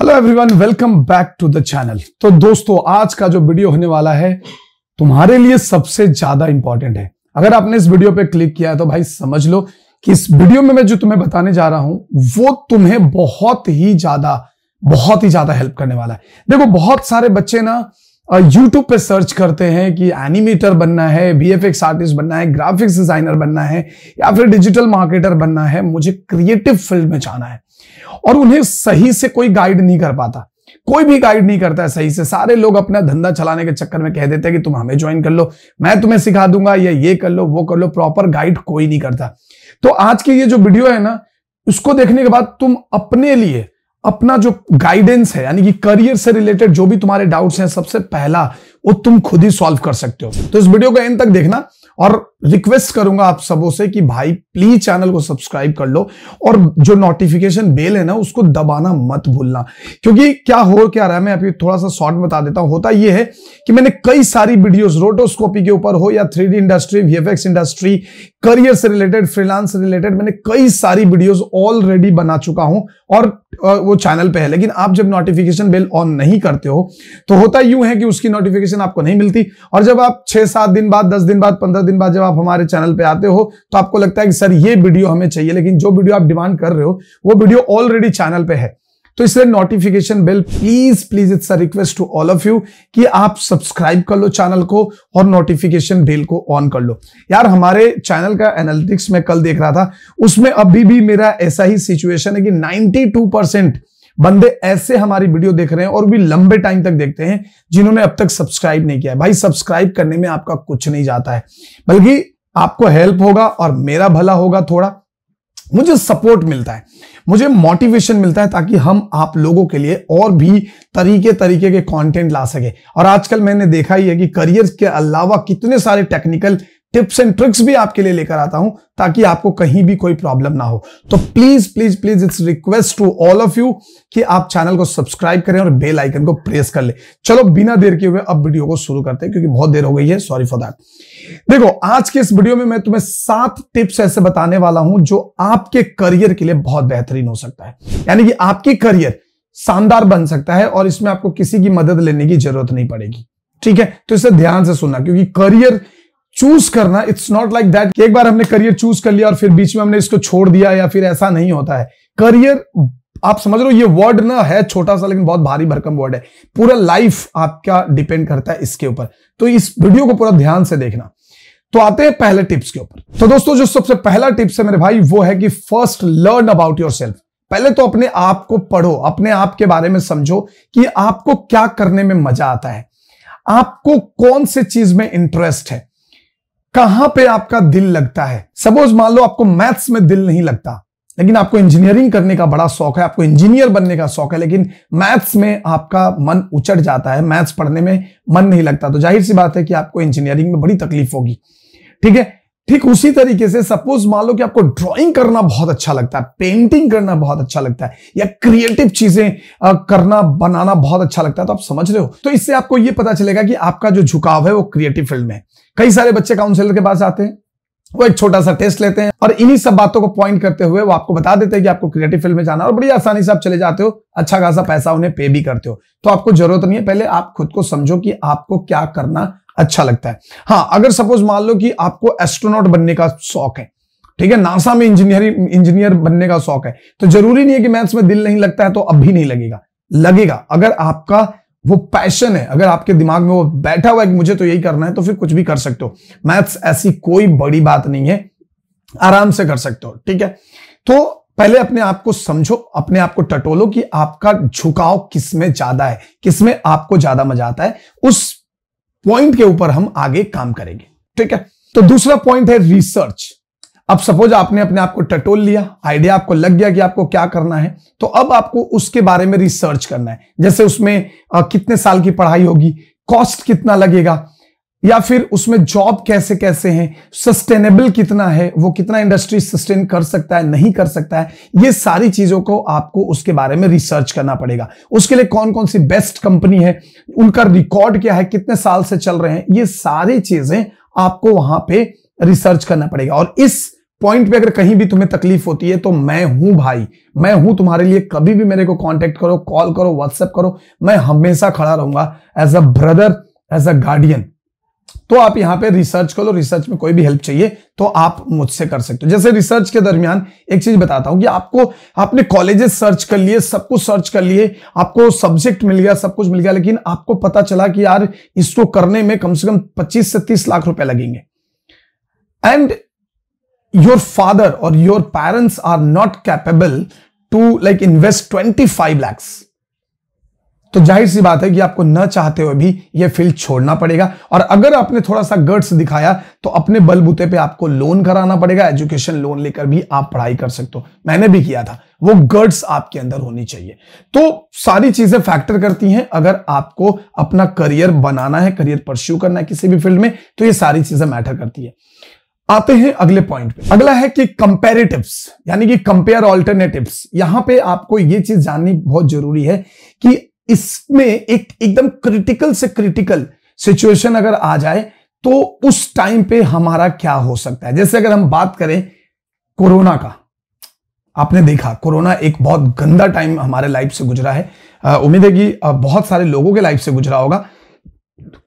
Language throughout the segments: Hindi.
hello everyone welcome back to the channel तो दोस्तों आज का जो वीडियो होने वाला है तुम्हारे लिए सबसे ज्यादा इंपॉर्टेंट है अगर आपने इस वीडियो पे क्लिक किया है तो भाई समझ लो कि इस वीडियो में मैं जो तुम्हें बताने जा रहा हूं वो तुम्हें बहुत ही ज्यादा बहुत ही ज्यादा हेल्प करने वाला है देखो बहुत सारे बच्चे ना यूट्यूब पे सर्च करते हैं कि एनिमेटर बनना है बी आर्टिस्ट बनना है ग्राफिक्स डिजाइनर बनना है या फिर डिजिटल मार्केटर बनना है मुझे क्रिएटिव फील्ड में जाना है और उन्हें सही से कोई गाइड नहीं कर पाता कोई भी गाइड नहीं करता है सही से सारे लोग अपना धंधा चलाने के चक्कर में कह देते हैं कि तुम हमें ज्वाइन कर लो मैं तुम्हें सिखा दूंगा या ये कर लो वो कर लो प्रॉपर गाइड कोई नहीं करता तो आज की ये जो वीडियो है ना उसको देखने के बाद तुम अपने लिए अपना जो गाइडेंस है यानी कि करियर से रिलेटेड जो भी तुम्हारे डाउट्स हैं सबसे पहला वो तुम खुद ही सॉल्व कर सकते हो तो इस वीडियो का एंड तक देखना और रिक्वेस्ट करूंगा आप सबों से कि भाई प्लीज चैनल को सब्सक्राइब कर लो और जो नोटिफिकेशन बेल है ना उसको दबाना मत भूलना क्योंकि क्या हो क्या रहा है मैं अभी थोड़ा सा शॉर्ट बता देता हूं होता यह है कि मैंने कई सारी वीडियोस रोटोस्कोपी के ऊपर हो या three industry VFX industry career से रिलेटेड फ्रीलांस रिलेटेड मैंने कई सारी वीडियोज ऑलरेडी बना चुका हूं और वो चैनल पे है लेकिन आप जब नोटिफिकेशन बेल ऑन नहीं करते हो तो होता यूं है कि उसकी नोटिफिकेशन आपको नहीं मिलती और जब आप छह सात दिन बाद दस दिन बाद पंद्रह दिन बाद जब आप हमारे चैनल पे आते हो तो आपको लगता है कि सर ये वीडियो हमें चाहिए लेकिन जो वीडियो आप डिमांड कर रहे हो वो वीडियो ऑलरेडी चैनल पे है तो इसलिए notification bell please please it's a request to all of you कि आप सब्सक्राइब कर लो चैनल को और नोटिफिकेशन बेल को ऑन कर लो यार हमारे चैनल का एनालिटिक्स में कल देख रहा था उसमें अभी भी मेरा ऐसा ही सिचुएशन है कि नाइनटी बंदे ऐसे हमारी वीडियो देख रहे हैं और भी लंबे टाइम तक देखते हैं जिन्होंने अब तक सब्सक्राइब नहीं किया है भाई सब्सक्राइब करने में आपका कुछ नहीं जाता है बल्कि आपको हेल्प होगा और मेरा भला होगा थोड़ा मुझे सपोर्ट मिलता है मुझे मोटिवेशन मिलता है ताकि हम आप लोगों के लिए और भी तरीके तरीके के कंटेंट ला सके और आजकल मैंने देखा ही है कि करियर के अलावा कितने सारे टेक्निकल टिप्स एंड ट्रिक्स भी आपके लिए लेकर आता हूं ताकि आपको कहीं भी कोई प्रॉब्लम ना हो तो please please please it's request to all of you कि आप चैनल को सब्सक्राइब करें और बेल आइकन को प्रेस कर ले चलो बिना देर किए हुए अब वीडियो को शुरू करते हैं क्योंकि बहुत देर हो गई है सॉरी फॉर दैट देखो आज के इस वीडियो में मैं तुम्हें सात टिप्स ऐसे बताने वाला हूं जो आपके करियर के लिए बहुत बेहतरीन हो सकता है यानी कि आपकी करियर शानदार बन सकता है और इसमें आपको किसी की मदद लेने की जरूरत नहीं पड़ेगी ठीक है तो इसे ध्यान से सुनना क्योंकि करियर चूज करना इट्स नॉट लाइक दैट एक बार हमने करियर चूज कर लिया और फिर बीच में हमने इसको छोड़ दिया या फिर ऐसा नहीं होता है करियर आप समझ रहे हो ये वर्ड ना है छोटा सा लेकिन बहुत भारी भरकम वर्ड है पूरा लाइफ आपका डिपेंड करता है इसके ऊपर तो इस वीडियो को पूरा ध्यान से देखना तो आते हैं पहले टिप्स के ऊपर तो दोस्तों जो सबसे पहला टिप्स है मेरे भाई वो है कि first learn about yourself पहले तो अपने आप को पढ़ो अपने आप के बारे में समझो कि आपको क्या करने में मजा आता है आपको कौन से चीज में इंटरेस्ट है कहां पे आपका दिल लगता है सपोज मान लो आपको मैथ्स में दिल नहीं लगता लेकिन आपको इंजीनियरिंग करने का बड़ा शौक है आपको इंजीनियर बनने का शौक है लेकिन मैथ्स में आपका मन उचट जाता है मैथ्स पढ़ने में मन नहीं लगता तो जाहिर सी बात है कि आपको इंजीनियरिंग में बड़ी तकलीफ होगी ठीक है ठीक उसी तरीके से सपोज मान लो कि आपको ड्राइंग करना बहुत अच्छा लगता है पेंटिंग करना बहुत अच्छा लगता है या क्रिएटिव चीजें करना बनाना बहुत अच्छा लगता है तो आप समझ रहे हो तो इससे आपको यह पता चलेगा कि आपका जो झुकाव है वो क्रिएटिव फील्ड में है कई सारे बच्चे काउंसलर के पास आते हैं वो एक छोटा सा टेस्ट लेते हैं और इन्हीं सब बातों को पॉइंट करते हुए वो आपको बता देते हैं कि आपको क्रिएटिव फील्ड में जाना और बड़ी आसानी से आप चले जाते हो अच्छा खासा पैसा उन्हें पे भी करते हो तो आपको जरूरत नहीं है पहले आप खुद को समझो कि आपको क्या करना अच्छा लगता है हाँ अगर सपोज मान लो कि आपको एस्ट्रोनॉट बनने का शौक है ठीक है नासा में इंजीनियरिंग इंजीनियर बनने का शौक है तो जरूरी नहीं है कि मैथ्स में दिल नहीं लगता है तो अब भी नहीं लगेगा लगेगा अगर आपका वो पैशन है अगर आपके दिमाग में वो बैठा हुआ है कि मुझे तो यही करना है तो फिर कुछ भी कर सकते हो मैथ्स ऐसी कोई बड़ी बात नहीं है आराम से कर सकते हो ठीक है तो पहले अपने आप को समझो अपने आप को टटोलो कि आपका झुकाव किसमें ज्यादा है किसमें आपको ज्यादा मजा आता है उस पॉइंट के ऊपर हम आगे काम करेंगे ठीक है तो दूसरा पॉइंट है रिसर्च अब सपोज आपने अपने आप को टटोल लिया आइडिया आपको लग गया कि आपको क्या करना है तो अब आपको उसके बारे में रिसर्च करना है जैसे उसमें आ, कितने साल की पढ़ाई होगी कॉस्ट कितना लगेगा या फिर उसमें जॉब कैसे कैसे हैं सस्टेनेबल कितना है वो कितना इंडस्ट्री सस्टेन कर सकता है नहीं कर सकता है ये सारी चीजों को आपको उसके बारे में रिसर्च करना पड़ेगा उसके लिए कौन कौन सी बेस्ट कंपनी है उनका रिकॉर्ड क्या है कितने साल से चल रहे हैं ये सारी चीजें आपको वहां पे रिसर्च करना पड़ेगा और इस पॉइंट पे अगर कहीं भी तुम्हें तकलीफ होती है तो मैं हूं भाई मैं हूं तुम्हारे लिए कभी भी मेरे को कांटेक्ट करो कॉल करो व्हाट्सएप करो मैं हमेशा खड़ा रहूंगा as a brother as a guardian तो आप यहां पे रिसर्च करो रिसर्च में कोई भी हेल्प चाहिए तो आप मुझसे कर सकते हो जैसे रिसर्च के दरमियान एक चीज बताता हूं कि आपको आपने कॉलेजेस सर्च कर लिए सब कुछ सर्च कर लिए आपको सब्जेक्ट मिल गया सब कुछ मिल गया लेकिन आपको पता चला कि यार इसको करने में कम से कम पच्चीस से तीस लाख रुपए लगेंगे and your father or your parents are not capable to like invest 25 lakhs तो जाहिर सी बात है कि आपको न चाहते हुए भी ये फील्ड छोड़ना पड़ेगा और अगर आपने थोड़ा सा गर्ट्स दिखाया तो अपने बलबूते पे आपको लोन कराना पड़ेगा एजुकेशन लोन लेकर भी आप पढ़ाई कर सकते हो मैंने भी किया था वो गर्ट्स आपके अंदर होनी चाहिए तो सारी चीजें फैक्टर करती हैं अगर आपको अपना करियर बनाना है करियर परस्यू करना है किसी भी फील्ड में तो ये सारी चीजें मैटर करती है आते हैं अगले पॉइंट पे अगला है कि कंपेरेटिव्स यानी कि कंपेयर ऑल्टरनेटिव्स यहां पे आपको ये चीज जाननी बहुत जरूरी है कि इसमें एक एकदम क्रिटिकल से क्रिटिकल सिचुएशन अगर आ जाए तो उस टाइम पे हमारा क्या हो सकता है जैसे अगर हम बात करें कोरोना का आपने देखा कोरोना एक बहुत गंदा टाइम हमारे लाइफ से गुजरा है उम्मीद है कि बहुत सारे लोगों के लाइफ से गुजरा होगा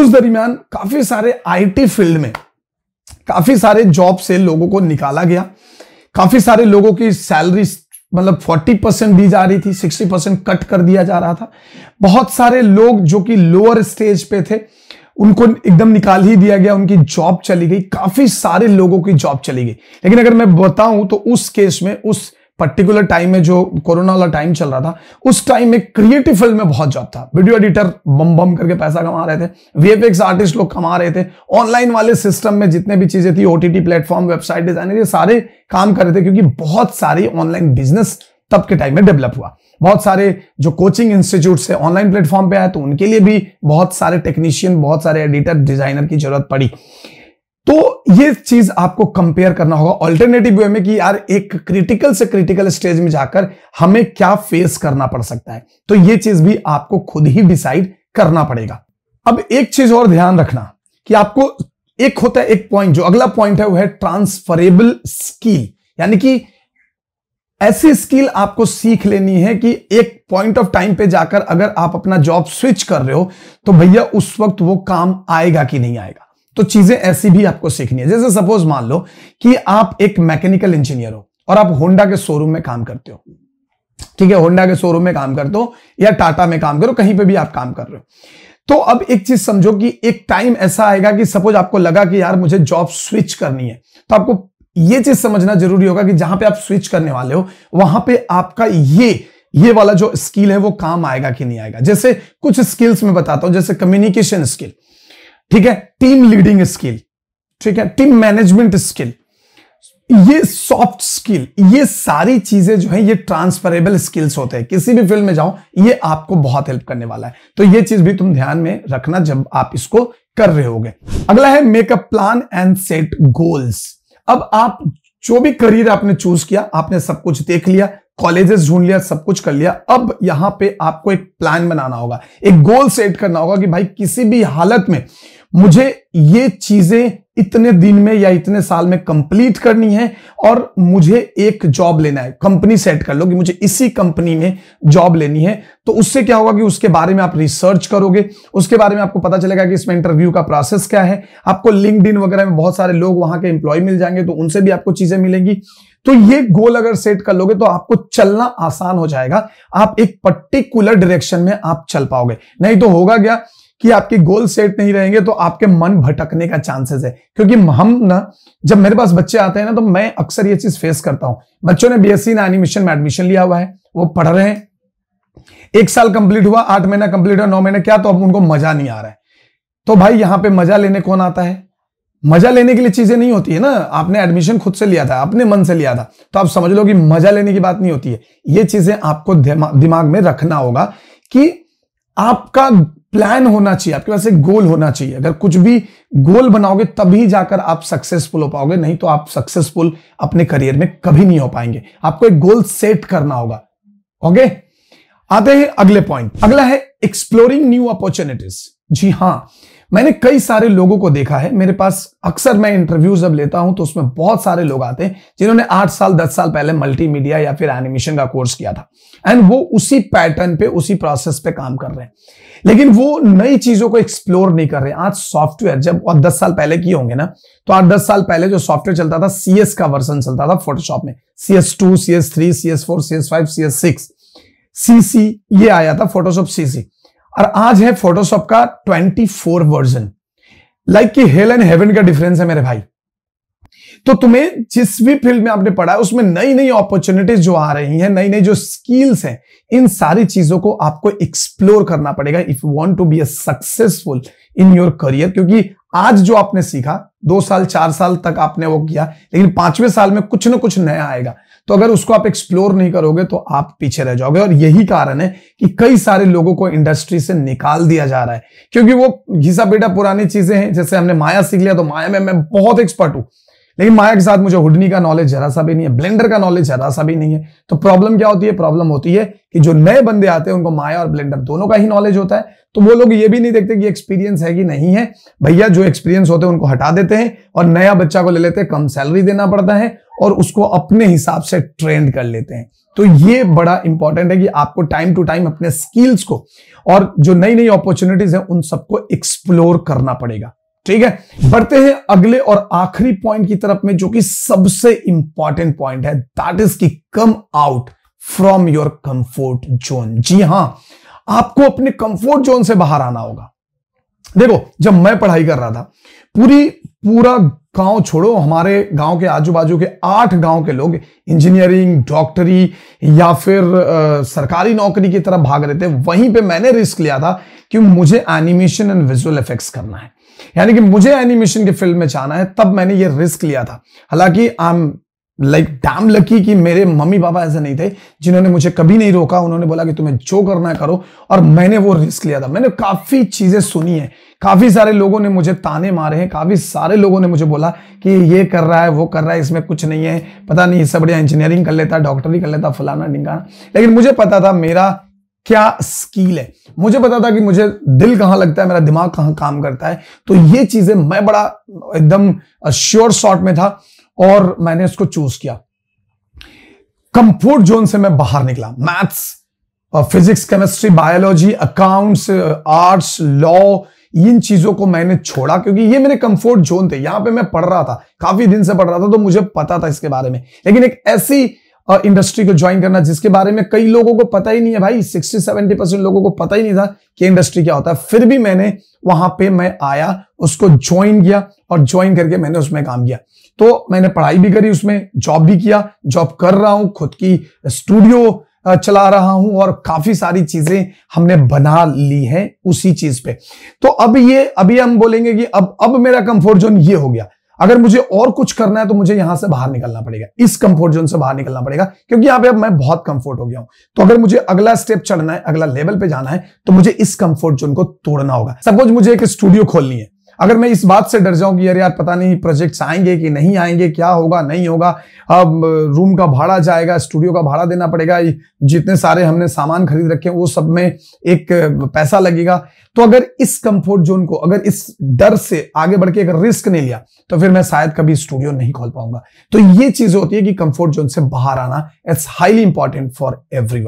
उस दरमियान काफी सारे आईटी फील्ड में काफी सारे जॉब से लोगों को निकाला गया काफी सारे लोगों की सैलरी मतलब 40 परसेंट दी जा रही थी 60 परसेंट कट कर दिया जा रहा था बहुत सारे लोग जो कि लोअर स्टेज पे थे उनको एकदम निकाल ही दिया गया उनकी जॉब चली गई काफी सारे लोगों की जॉब चली गई लेकिन अगर मैं बताऊं तो उस केस में उस पर्टिकुलर टाइम में जो कोरोना वाला टाइम चल रहा था उस टाइम में क्रिएटिव फील्ड में बहुत जॉब था वीडियो एडिटर बम बम करके पैसा कमा रहे थे वीएफएक्स आर्टिस्ट लोग कमा रहे थे ऑनलाइन वाले सिस्टम में जितने भी चीजें थी ओटीटी प्लेटफॉर्म वेबसाइट डिजाइनर ये सारे काम कर रहे थे क्योंकि बहुत सारी ऑनलाइन बिजनेस तब के टाइम में डेवलप हुआ बहुत सारे जो कोचिंग इंस्टीट्यूट से ऑनलाइन प्लेटफॉर्म पे आए तो उनके लिए भी बहुत सारे टेक्नीशियन बहुत सारे एडिटर डिजाइनर की जरूरत पड़ी ये चीज आपको कंपेयर करना होगा ऑल्टरनेटिव वे में कि यार एक क्रिटिकल से क्रिटिकल स्टेज में जाकर हमें क्या फेस करना पड़ सकता है तो ये चीज भी आपको खुद ही डिसाइड करना पड़ेगा अब एक चीज और ध्यान रखना कि आपको एक होता है एक पॉइंट जो अगला पॉइंट है वो है ट्रांसफरेबल स्किल यानी कि ऐसी स्किल आपको सीख लेनी है कि एक पॉइंट ऑफ टाइम पे जाकर अगर आप अपना जॉब स्विच कर रहे हो तो भैया उस वक्त वो काम आएगा कि नहीं आएगा तो चीजें ऐसी भी आपको सीखनी है जैसे सपोज मान लो कि आप एक मैकेनिकल इंजीनियर हो और आप होंडा के शोरूम में काम करते हो ठीक है होंडा के शोरूम में काम करते हो या टाटा में काम करो कहीं पे भी आप काम कर रहे हो तो अब एक चीज समझो कि एक टाइम ऐसा आएगा कि सपोज आपको लगा कि यार मुझे जॉब स्विच करनी है तो आपको यह चीज समझना जरूरी होगा कि जहां पे आप स्विच करने वाले हो वहां पे आपका ये ये वाला जो स्किल है वो काम आएगा कि नहीं आएगा जैसे कुछ स्किल्स में बताता हूं जैसे कम्युनिकेशन स्किल ठीक है टीम लीडिंग स्किल ठीक है टीम मैनेजमेंट स्किल ये सॉफ्ट स्किल ये सारी चीजें जो है ये ट्रांसफरेबल स्किल्स होते हैं किसी भी फील्ड में जाओ ये आपको बहुत हेल्प करने वाला है तो ये चीज भी तुम ध्यान में रखना जब आप इसको कर रहे होगे अगला है make a plan and set goals अब आप जो भी करियर आपने चूज किया आपने सब कुछ देख लिया कॉलेजेस ढूंढ लिया सब कुछ कर लिया अब यहां पे आपको एक प्लान बनाना होगा एक गोल सेट करना होगा कि भाई किसी भी हालत में मुझे ये चीजें इतने दिन में या इतने साल में कंप्लीट करनी है और मुझे एक जॉब लेना है कंपनी सेट कर लो कि मुझे इसी कंपनी में जॉब लेनी है तो उससे क्या होगा कि उसके बारे में आप रिसर्च करोगे उसके बारे में आपको पता चलेगा कि इसमें इंटरव्यू का प्रोसेस क्या है आपको लिंकड वगैरह में बहुत सारे लोग वहां के एम्प्लॉय मिल जाएंगे तो उनसे भी आपको चीजें मिलेंगी तो ये गोल अगर सेट कर लोगे तो आपको चलना आसान हो जाएगा आप एक पर्टिकुलर डायरेक्शन में आप चल पाओगे नहीं तो होगा क्या कि आपके गोल सेट नहीं रहेंगे तो आपके मन भटकने का चांसेस है क्योंकि हम ना जब मेरे पास बच्चे आते हैं ना तो मैं अक्सर ये चीज फेस करता हूं बच्चों ने बीएससी ने एनिमेशन में एडमिशन लिया हुआ है वो पढ़ रहे हैं एक साल कंप्लीट हुआ आठ महीना कंप्लीट हुआ नौ महीना क्या तो अब उनको मजा नहीं आ रहा है तो भाई यहां पर मजा लेने कौन आता है मजा लेने के लिए चीजें नहीं होती है ना आपने एडमिशन खुद से लिया था अपने मन से लिया था तो आप समझ लो कि मजा लेने की बात नहीं होती है ये चीजें आपको दिमाग में रखना होगा कि आपका प्लान होना चाहिए आपके पास एक गोल होना चाहिए अगर कुछ भी गोल बनाओगे तभी जाकर आप सक्सेसफुल हो पाओगे नहीं तो आप सक्सेसफुल अपने करियर में कभी नहीं हो पाएंगे आपको एक गोल सेट करना होगा ओके आते हैं अगले पॉइंट अगला है एक्सप्लोरिंग न्यू अपॉर्चुनिटीज जी हां मैंने कई सारे लोगों को देखा है मेरे पास अक्सर मैं इंटरव्यू जब लेता हूं तो उसमें बहुत सारे लोग आते हैं जिन्होंने आठ साल दस साल पहले मल्टीमीडिया या फिर एनिमेशन का कोर्स किया था एंड वो उसी पैटर्न पे उसी प्रोसेस पे काम कर रहे हैं लेकिन वो नई चीजों को एक्सप्लोर नहीं कर रहे आज सॉफ्टवेयर जब और दस साल पहले किए होंगे ना तो आठ दस साल पहले जो सॉफ्टवेयर चलता था सीएस का वर्जन चलता था फोटोशॉप में CS two CS three C S four C S five C S six CC ये आया था फोटोशॉप सीसी और आज है फोटोशॉप का 24 वर्जन लाइक कि हेल एंड हेवन का डिफरेंस है मेरे भाई तो तुम्हें जिस भी फील्ड में आपने पढ़ा है उसमें नई नई अपॉर्चुनिटीज जो आ रही हैं नई नई जो स्किल्स हैं इन सारी चीजों को आपको एक्सप्लोर करना पड़ेगा if you want to be a successful in your career क्योंकि आज जो आपने सीखा दो साल चार साल तक आपने वो किया लेकिन पांचवें साल में कुछ ना कुछ नया आएगा तो अगर उसको आप एक्सप्लोर नहीं करोगे तो आप पीछे रह जाओगे और यही कारण है कि कई सारे लोगों को इंडस्ट्री से निकाल दिया जा रहा है क्योंकि वो घिसा बेटा पुरानी चीजें हैं जैसे हमने माया सीख लिया तो माया में मैं बहुत एक्सपर्ट हूं लेकिन माया के साथ मुझे हुडनी का नॉलेज जरा सा भी नहीं है ब्लेंडर का नॉलेज जरा सा भी नहीं है तो प्रॉब्लम क्या होती है प्रॉब्लम होती है कि जो नए बंदे आते हैं उनको माया और ब्लेंडर दोनों का ही नॉलेज होता है तो वो लोग ये भी नहीं देखते कि एक्सपीरियंस है कि नहीं है भैया जो एक्सपीरियंस होते हैं उनको हटा देते हैं और नया बच्चा को ले लेते हैं कम सैलरी देना पड़ता है और उसको अपने हिसाब से ट्रेंड कर लेते हैं तो ये बड़ा इंपॉर्टेंट है कि आपको टाइम टू टाइम अपने स्किल्स को और जो नई नई अपॉर्चुनिटीज है उन सबको एक्सप्लोर करना पड़ेगा ठीक है बढ़ते हैं अगले और आखिरी पॉइंट की तरफ में जो कि सबसे इंपॉर्टेंट पॉइंट है that is key come out from your comfort zone जी हां आपको अपने कंफर्ट जोन से बाहर आना होगा देखो जब मैं पढ़ाई कर रहा था पूरी पूरा गांव छोड़ो हमारे गांव के आजू बाजू के आठ गांव के लोग इंजीनियरिंग डॉक्टरी या फिर आ, सरकारी नौकरी की तरफ भाग रहे थे वहीं पे मैंने रिस्क लिया था कि मुझे एनिमेशन एंड विजुअल इफेक्ट्स करना है यानी कि मुझे एनिमेशन के फिल्म में जाना है तब मैंने ये रिस्क लिया था हालांकि I am like damn lucky कि मेरे मम्मी पापा ऐसे नहीं थे जिन्होंने मुझे कभी नहीं रोका उन्होंने बोला कि तुम्हें जो करना है करो और मैंने वो रिस्क लिया था मैंने काफ़ी चीज़ें सुनी है काफ़ी सारे लोगों ने मुझे ताने मारे हैं काफ़ी सारे लोगों ने मुझे बोला कि ये कर रहा है वो कर रहा है इसमें कुछ नहीं है पता नहीं इससे बढ़िया इंजीनियरिंग कर लेता डॉक्टरी कर लेता फलाना डिंगाना लेकिन मुझे पता था मेरा क्या स्किल है मुझे पता था कि मुझे दिल कहां लगता है मेरा दिमाग कहां काम करता है तो ये चीजें मैं बड़ा एकदम श्योर शॉट में था और मैंने उसको चूज किया कंफर्ट जोन से मैं बाहर निकला maths physics chemistry biology accounts arts law इन चीजों को मैंने छोड़ा क्योंकि ये मेरे कंफर्ट जोन थे यहां पे मैं पढ़ रहा था काफी दिन से पढ़ रहा था तो मुझे पता था इसके बारे में लेकिन एक ऐसी इंडस्ट्री को ज्वाइन करना जिसके बारे में कई लोगों को पता ही नहीं है भाई 60 70 परसेंट लोगों को पता ही नहीं था कि इंडस्ट्री क्या होता है फिर भी मैंने वहां पे मैं आया उसको ज्वाइन किया और ज्वाइन करके मैंने उसमें काम किया तो मैंने पढ़ाई भी करी उसमें जॉब भी किया जॉब कर रहा हूं खुद की स्टूडियो चला रहा हूं और काफी सारी चीजें हमने बना ली हैं उसी चीज पे तो अब ये अभी हम बोलेंगे कि अब अब मेरा कंफर्ट जोन ये हो गया अगर मुझे और कुछ करना है तो मुझे यहां से बाहर निकलना पड़ेगा इस कंफर्ट जोन से बाहर निकलना पड़ेगा क्योंकि यहां पे अब मैं बहुत कंफर्ट हो गया हूं तो अगर मुझे अगला स्टेप चढ़ना है अगला लेवल पे जाना है तो मुझे इस कंफर्ट जोन को तोड़ना होगा सपोज मुझे एक स्टूडियो खोलनी है अगर मैं इस बात से डर जाऊं कि यार यार पता नहीं प्रोजेक्ट्स आएंगे कि नहीं आएंगे क्या होगा नहीं होगा अब रूम का भाड़ा जाएगा स्टूडियो का भाड़ा देना पड़ेगा जितने सारे हमने सामान खरीद रखे हैं वो सब में एक पैसा लगेगा तो अगर इस कंफर्ट जोन को अगर इस डर से आगे बढ़ के अगर रिस्क नहीं लिया तो फिर मैं शायद कभी स्टूडियो नहीं खोल पाऊंगा तो ये चीज होती है कि कंफर्ट जोन से बाहर आना it's highly important for every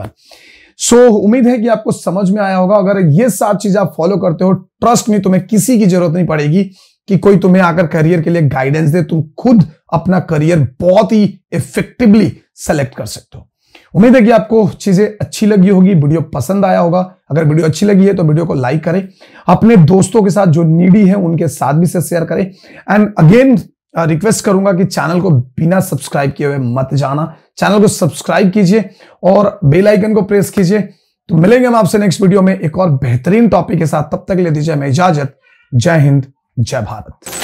so so, उम्मीद है कि आपको समझ में आया होगा अगर ये सात चीज आप फॉलो करते हो ट्रस्ट में तुम्हें किसी की जरूरत नहीं पड़ेगी कि कोई तुम्हें आकर करियर के लिए गाइडेंस दे तुम खुद अपना करियर बहुत ही इफेक्टिवली सेलेक्ट कर सकते हो उम्मीद है कि आपको चीजें अच्छी लगी होगी वीडियो पसंद आया होगा अगर वीडियो अच्छी लगी है तो वीडियो को लाइक करें अपने दोस्तों के साथ जो नीडी है उनके साथ भी शेयर करें एंड अगेन रिक्वेस्ट करूंगा कि चैनल को बिना सब्सक्राइब किए हुए मत जाना चैनल को सब्सक्राइब कीजिए और बेल आइकन को प्रेस कीजिए तो मिलेंगे हम आपसे नेक्स्ट वीडियो में एक और बेहतरीन टॉपिक के साथ तब तक ले दीजिए हमें इजाजत जय हिंद जय भारत